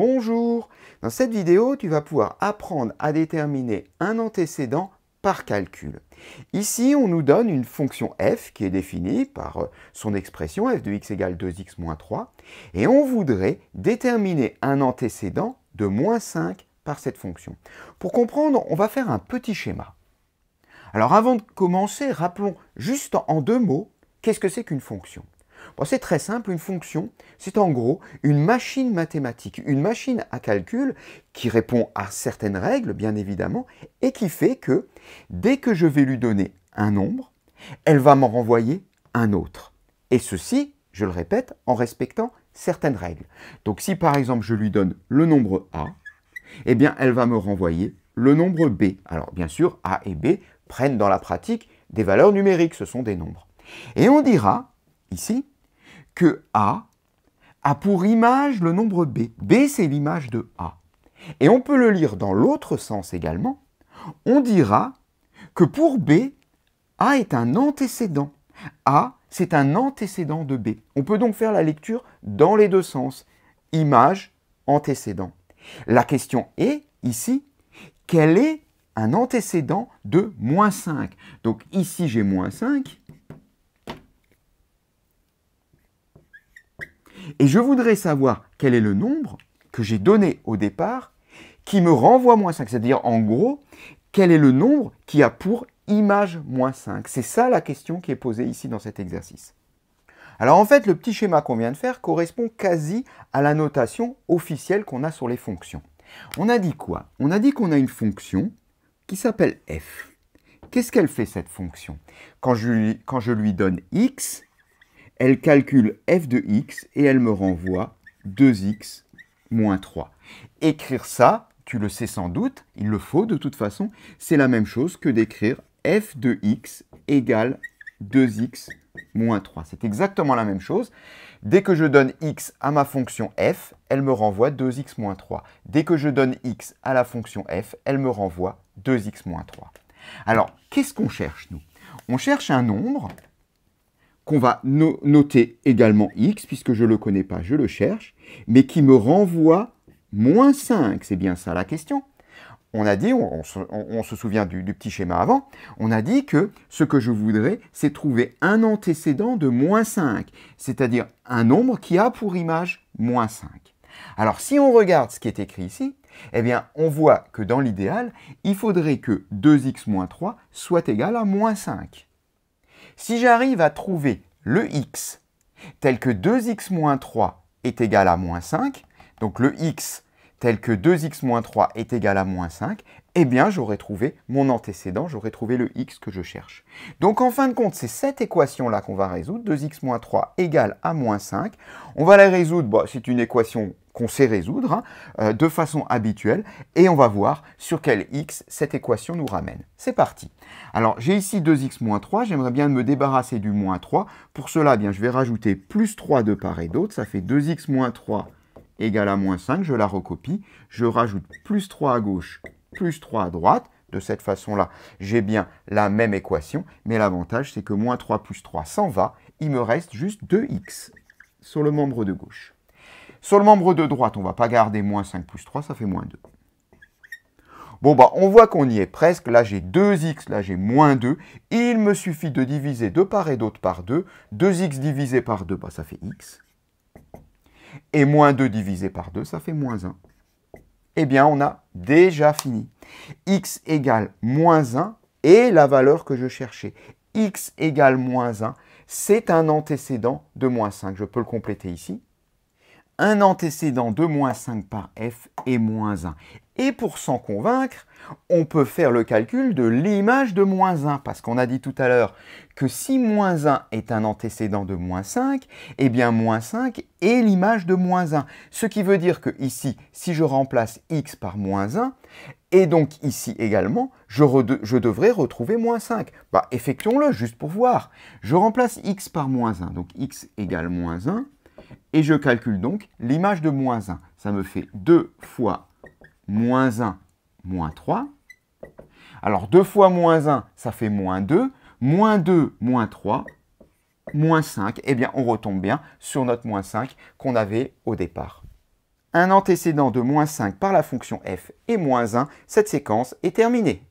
Bonjour Dans cette vidéo, tu vas pouvoir apprendre à déterminer un antécédent par calcul. Ici, on nous donne une fonction f qui est définie par euh, son expression f de x égale 2x moins 3, et on voudrait déterminer un antécédent de moins 5 par cette fonction. Pour comprendre, on va faire un petit schéma. Alors avant de commencer, rappelons juste en deux mots qu'est-ce que c'est qu'une fonction. C'est très simple, une fonction, c'est en gros une machine mathématique, une machine à calcul qui répond à certaines règles, bien évidemment, et qui fait que dès que je vais lui donner un nombre, elle va m'en renvoyer un autre. Et ceci, je le répète, en respectant certaines règles. Donc si par exemple je lui donne le nombre A, eh bien elle va me renvoyer le nombre B. Alors bien sûr, A et B prennent dans la pratique des valeurs numériques, ce sont des nombres. Et on dira, ici, que A a pour image le nombre B. B, c'est l'image de A. Et on peut le lire dans l'autre sens également. On dira que pour B, A est un antécédent. A, c'est un antécédent de B. On peut donc faire la lecture dans les deux sens. Image, antécédent. La question est, ici, quel est un antécédent de moins 5 Donc ici, j'ai moins 5. Et je voudrais savoir quel est le nombre que j'ai donné au départ qui me renvoie moins 5. C'est-à-dire, en gros, quel est le nombre qui a pour image moins 5 C'est ça la question qui est posée ici dans cet exercice. Alors en fait, le petit schéma qu'on vient de faire correspond quasi à la notation officielle qu'on a sur les fonctions. On a dit quoi On a dit qu'on a une fonction qui s'appelle f. Qu'est-ce qu'elle fait cette fonction quand je, lui, quand je lui donne x, elle calcule f de x et elle me renvoie 2x moins 3. Écrire ça, tu le sais sans doute, il le faut de toute façon, c'est la même chose que d'écrire f de x égale 2x moins 3. C'est exactement la même chose. Dès que je donne x à ma fonction f, elle me renvoie 2x moins 3. Dès que je donne x à la fonction f, elle me renvoie 2x moins 3. Alors, qu'est-ce qu'on cherche, nous On cherche un nombre qu'on va noter également x, puisque je ne le connais pas, je le cherche, mais qui me renvoie moins 5. C'est bien ça la question. On a dit, on, se souvient du, petit schéma avant, on a dit que ce que je voudrais, c'est trouver un antécédent de moins 5, c'est-à-dire un nombre qui a pour image moins 5. Alors si on regarde ce qui est écrit ici, eh bien on voit que dans l'idéal, il faudrait que 2x moins 3 soit égal à moins 5. Si j'arrive à trouver le x tel que 2x 3 est égal à moins 5, donc le x tel que 2x 3 est égal à moins 5, eh bien j'aurais trouvé mon antécédent, j'aurais trouvé le x que je cherche. Donc en fin de compte, c'est cette équation-là qu'on va résoudre, 2x 3 égale à moins 5. On va la résoudre, c'est une équation qu'on sait résoudre hein, euh, de façon habituelle et on va voir sur quel x cette équation nous ramène. C'est parti. Alors j'ai ici 2x-3, j'aimerais bien me débarrasser du moins 3. Pour cela, eh bien, je vais rajouter plus 3 de part et d'autre, ça fait 2x-3 égale à moins 5, je la recopie, je rajoute plus 3 à gauche, plus 3 à droite, de cette façon-là, j'ai bien la même équation, mais l'avantage, c'est que moins 3 plus 3 s'en va, il me reste juste 2x sur le membre de gauche. Sur le membre de droite, on ne va pas garder moins 5 plus 3, ça fait moins 2. Bon, bah, on voit qu'on y est presque. Là, j'ai 2x, là, j'ai moins 2. Il me suffit de diviser deux part et d'autre par 2. 2x divisé par 2, bah, ça fait x. Et moins 2 divisé par 2, ça fait moins 1. Eh bien, on a déjà fini. x égale moins 1 est la valeur que je cherchais. x égale moins 1, c'est un antécédent de moins 5. Je peux le compléter ici un antécédent de moins 5 par f est moins 1. Et pour s'en convaincre, on peut faire le calcul de l'image de moins 1, parce qu'on a dit tout à l'heure que si moins 1 est un antécédent de moins 5, eh bien moins 5 est l'image de moins 1. Ce qui veut dire que ici, si je remplace x par moins 1, et donc ici également, je, devrais retrouver moins 5. Bah, effectuons-le juste pour voir. Je remplace x par moins 1, donc x égale moins 1 et je calcule donc l'image de moins 1. Ça me fait 2 fois moins 1, moins 3. Alors 2 fois moins 1, ça fait moins 2. Moins 2, moins 3, moins 5. Eh bien, on retombe bien sur notre moins 5 qu'on avait au départ. Un antécédent de moins 5 par la fonction f et moins 1, cette séquence est terminée.